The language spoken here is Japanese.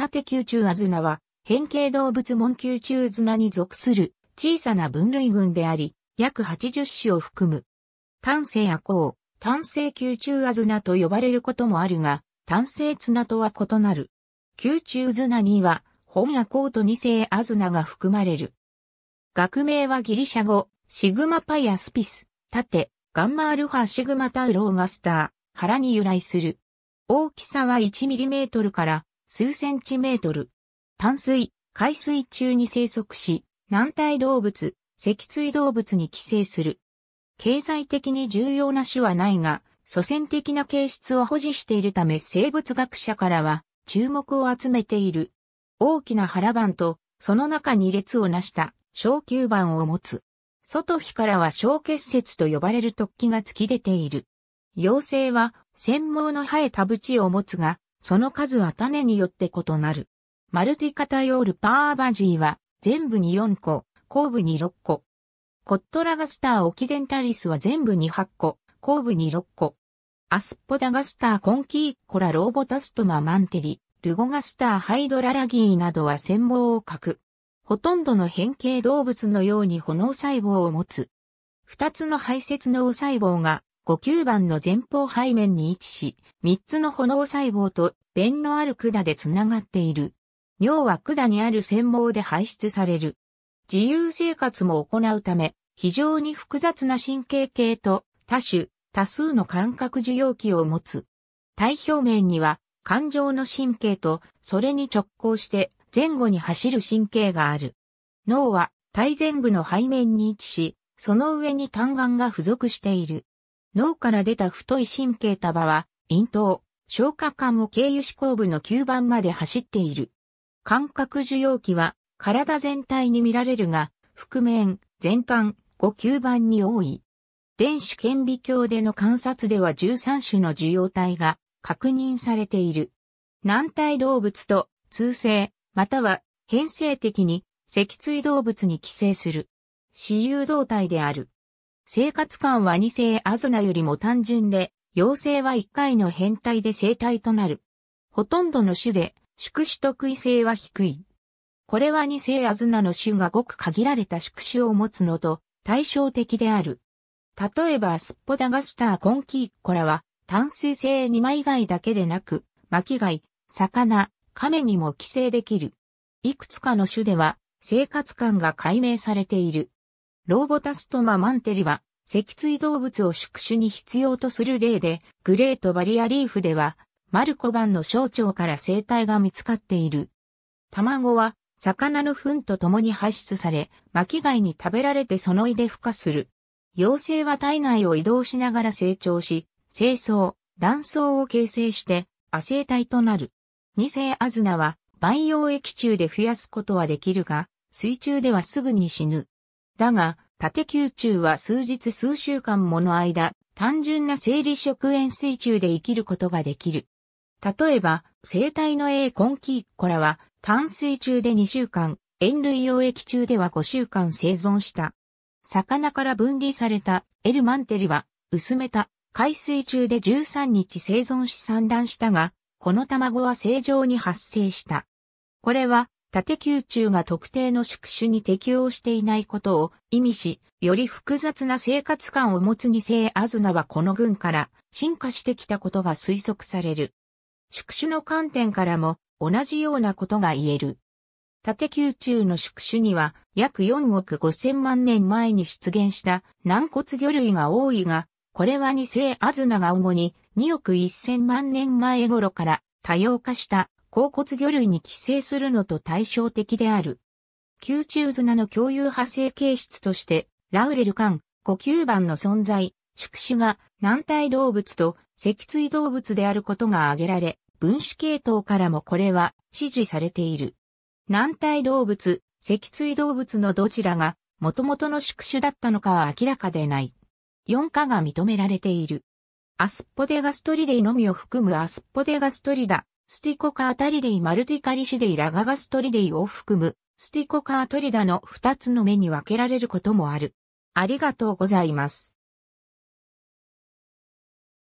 縦宮中アズナは、変形動物門宮中綱に属する小さな分類群であり、約80種を含む。単性や甲、単性宮中アズナと呼ばれることもあるが、単性綱とは異なる。宮中綱には、本や甲と二世アズナが含まれる。学名はギリシャ語、シグマパイアスピス、縦、ガンマアルファシグマタウローガスター、腹に由来する。大きさは 1mm から数センチメートル。淡水、海水中に生息し、軟体動物、脊椎動物に寄生する。経済的に重要な種はないが、祖先的な形質を保持しているため生物学者からは注目を集めている。大きな腹板と、その中に列をなした小球板を持つ。外皮からは小結節と呼ばれる突起が突き出ている。妖精は、繊毛の生えた縁を持つが、その数は種によって異なる。マルティカタヨールパーバジーは全部に4個、後部に6個。コットラガスターオキデンタリスは全部に8個、後部に6個。アスポダガスターコンキーコラローボタストママンテリ、ルゴガスターハイドララギーなどは繊毛を欠く。ほとんどの変形動物のように炎細胞を持つ。二つの排泄脳細胞が5、9番の前方背面に位置し、三つの炎細胞と弁のある管でつながっている。尿は管にある繊毛で排出される。自由生活も行うため、非常に複雑な神経系と多種、多数の感覚受容器を持つ。体表面には感情の神経とそれに直行して前後に走る神経がある。脳は体前部の背面に位置し、その上に単眼が付属している。脳から出た太い神経束は咽頭、消化管を経由思考部の吸盤まで走っている。感覚受容器は体全体に見られるが、覆面、全管5吸盤に多い。電子顕微鏡での観察では13種の受容体が確認されている。軟体動物と通性、または変性的に脊椎動物に寄生する。私有動体である。生活感は二世アズナよりも単純で、幼生は一回の変態で生体となる。ほとんどの種で、宿主特異性は低い。これは二世アズナの種がごく限られた宿主を持つのと対照的である。例えばスッポダガスターコンキーコラは淡水性二枚貝だけでなく、巻貝、魚、亀にも寄生できる。いくつかの種では生活感が解明されている。ローボタストママンテリは脊椎動物を宿主に必要とする例で、グレートバリアリーフでは、マルコバンの小腸から生体が見つかっている。卵は、魚の糞と共に排出され、巻貝に食べられてその胃で孵化する。幼生は体内を移動しながら成長し、精巣、卵巣を形成して、亜生体となる。二世アズナは、培養液中で増やすことはできるが、水中ではすぐに死ぬ。だが、縦球中は数日数週間もの間、単純な生理食塩水中で生きることができる。例えば、生体の A コンキーコラは、淡水中で2週間、塩類溶液中では5週間生存した。魚から分離されたエルマンテリは、薄めた海水中で13日生存し産卵したが、この卵は正常に発生した。これは縦宮中が特定の宿主に適応していないことを意味し、より複雑な生活感を持つ二世アズナはこの群から進化してきたことが推測される。宿主の観点からも同じようなことが言える。縦宮中の宿主には約4億5千万年前に出現した軟骨魚類が多いが、これは二世アズナが主に2億1千万年前頃から多様化した甲骨魚類に寄生するのと対照的である。吸中砂の共有派生形質として、ラウレル間、呼吸板の存在、宿主が軟体動物と脊椎動物であることが挙げられ、分子系統からもこれは支持されている。軟体動物、脊椎動物のどちらが元々の宿主だったのかは明らかでない。4化が認められている。アスポデガストリデイのみを含むアスポデガストリダ、スティコカータリデイマルティカリシデイラガガストリデイを含む、スティコカートリダの2つの目に分けられることもある。ありがとうございます。